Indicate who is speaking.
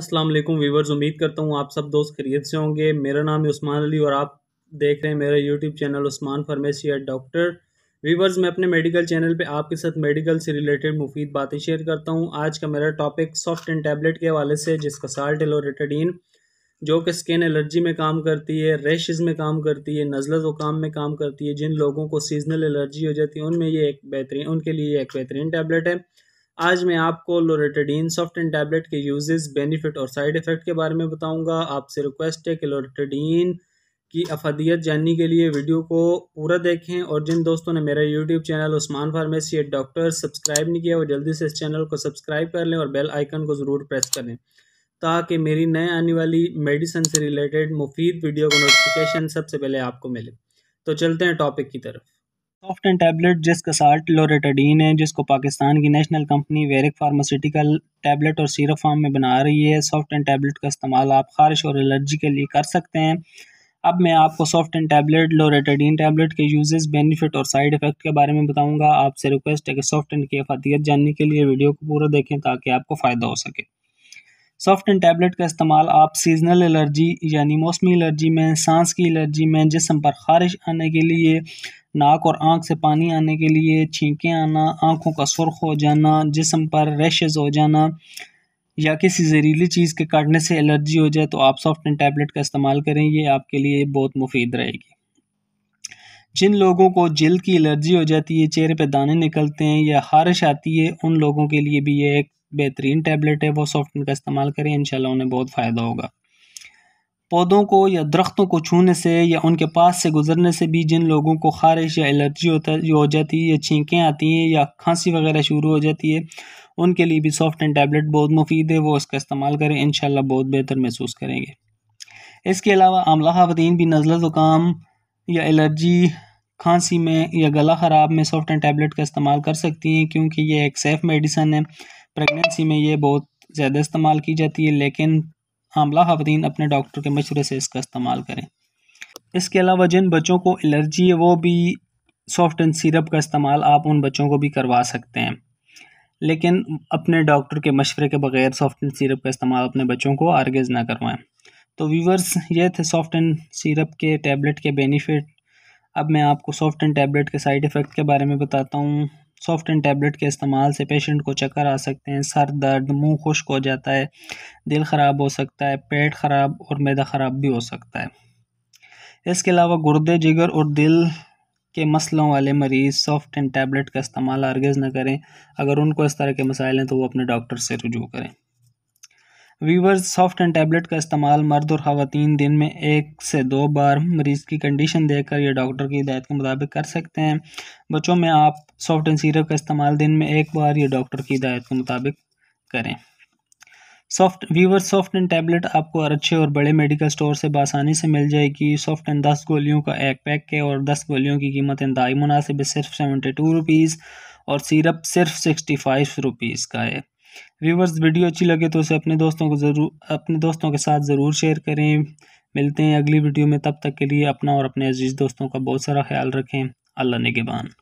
Speaker 1: अस्सलाम वालेकुम व्यूवर्स उम्मीद करता हूँ आप सब दोस्त खरीद से होंगे मेरा नाम है उस्मान अली और आप देख रहे हैं मेरा YouTube channel Usman pharmacy and doctor viewers मैं अपने मेडिकल चैनल पे आपके साथ मेडिकल से रिलेटेड मुफीद बातें शेयर करता हूँ आज का मेरा टॉपिक सॉफ्ट एंड टैबलेट के हवाले से जिसका साल्ट एलोरेटडीन जो कि स्किन एलर्जी में काम करती है रैशेज में काम करती है नज़ला ज़ुकाम में काम करती है जिन लोगों को सीजनल एलर्जी हो जाती है उनमें ये एक बेहतरीन उनके लिए एक बेहतरीन टैबलेट है आज मैं आपको लोरेटेडीन सॉफ्ट एंड टैबलेट के यूजेस बेनिफिट और साइड इफ़ेक्ट के बारे में बताऊंगा आपसे रिक्वेस्ट है कि लोरेटेडीन की अफदियत जानने के लिए वीडियो को पूरा देखें और जिन दोस्तों ने मेरा यूट्यूब चैनल उस्मान फार्मेसी या डॉक्टर सब्सक्राइब नहीं किया वो जल्दी से इस चैनल को सब्सक्राइब कर लें और बेल आइकन को ज़रूर प्रेस करें ताकि मेरी नए आने वाली मेडिसन से रिलेटेड मुफीद वीडियो का नोटिफिकेशन सबसे पहले आपको मिले तो चलते हैं टॉपिक की तरफ सॉफ्ट एंड टैबलेट जिसका साल्ट लोरेटाडीन है जिसको पाकिस्तान की national company Werrick pharmaceutical tablet और सीरप फार्म में बना रही है सॉफ्ट एंड टैबलेट का इस्तेमाल आप खारिश और एलर्जी के लिए कर सकते हैं अब मैं आपको soft and tablet loratadine tablet के यूजेस बेनिफिट और साइड इफ़ेक्ट के बारे में बताऊंगा आपसे रिक्वेस्ट है कि सॉफ्ट एंड की अफातियत जानने के लिए वीडियो को पूरा देखें ताकि आपको फ़ायदा हो सके सॉफ्ट एंड टैबलेट का इस्तेमाल आप सीजनल एलर्जी यानी मौसमी एलर्जी में सांस की एलर्जी में जिसम पर खारिश आने के लिए नाक और आँख से पानी आने के लिए छींकें आना आँखों का सुरख हो जाना जिसम पर रैशेज़ हो जाना या किसी जहरीली चीज़ के काटने से एलर्जी हो जाए तो आप सॉफ्ट एंड टैबलेट का इस्तेमाल करें ये आपके लिए बहुत मुफीद रहेगी जिन लोगों को जल्द की एलर्जी हो जाती है चेहरे पर दाने निकलते हैं या खारिश आती है उन लोगों के लिए भी ये एक बेहतरीन टैबलेट है वो सॉफ्टन का इस्तेमाल करें इन उन्हें बहुत फ़ायदा होगा पौधों को या दरख्तों को छूने से या उनके पास से गुजरने से भी जिन लोगों को ख़ारिश या एलर्जी होता हो जाती है या छींकें आती हैं या खांसी वगैरह शुरू हो जाती है उनके लिए भी सॉफ्ट एंड टैबलेट बहुत मुफीद है वो इसका इस्तेमाल करें इन बहुत बेहतर महसूस करेंगे इसके अलावा आमला खातन भी नज़ला ज़ुकाम या एलर्जी खांसी में या गला ख़राब में सॉफ्ट एंड टैबलेट का इस्तेमाल कर सकती हैं क्योंकि ये एक सेफ़ मेडिसन है प्रेगनेंसी में ये बहुत ज़्यादा इस्तेमाल की जाती है लेकिन आमला खातन अपने डॉक्टर के मशवरे से इसका इस्तेमाल करें इसके अलावा जिन बच्चों को एलर्जी है वो भी सॉफ्ट एंड सिरप का इस्तेमाल आप उन बच्चों को भी करवा सकते हैं लेकिन अपने डॉक्टर के मशवरे के बगैर सॉफ्ट एंड सिरप का इस्तेमाल अपने बच्चों को आर्गेज ना करवाएं तो व्यूवर्स ये थे सॉफ्ट एंड सिरप के टैबलेट के बेनिफिट अब मैं आपको सॉफ्ट एंड टैबलेट के साइड इफ़ेक्ट के बारे में बताता हूँ सॉफ्टन टैबलेट के इस्तेमाल से पेशेंट को चक्कर आ सकते हैं सर दर्द मुंह खुश्क हो जाता है दिल ख़राब हो सकता है पेट ख़राब और मैदा ख़राब भी हो सकता है इसके अलावा गुर्दे जिगर और दिल के मसलों वाले मरीज़ सॉफ्ट एंड टैबलेट का इस्तेमाल आरगेज़ ना करें अगर उनको इस तरह के मसाइल हैं तो वो अपने डॉक्टर से रजू करें वीवर्स सॉफ्ट एंड टैबलेट का इस्तेमाल मर्द और खातन दिन में एक से दो बार मरीज़ की कंडीशन देखकर या डॉक्टर की हिदायत के मुताबिक कर सकते हैं बच्चों में आप सॉफ्ट एंड सीरप का इस्तेमाल दिन में एक बार या डॉक्टर की हिदायत के मुताबिक करें soft viewer soft and tablet आपको अच्छे और बड़े मेडिकल स्टोर से बासानी से मिल जाएगी सॉफ्ट एंड दस गोलियों का एक पैक है और दस गोलियों की कीमत इंतहाई मुनासिब सिर्फ सेवेंटी टू रुपीज़ और सिरप सिर्फ सिक्सटी फाइव रुपीज़ का है व्यूवर्स वीडियो अच्छी लगे तो उसे अपने दोस्तों को ज़रूर अपने दोस्तों के साथ ज़रूर शेयर करें मिलते हैं अगली वीडियो में तब तक के लिए अपना और अपने अजीज़ दोस्तों का बहुत सारा ख्याल रखें अल्लाह नगेबान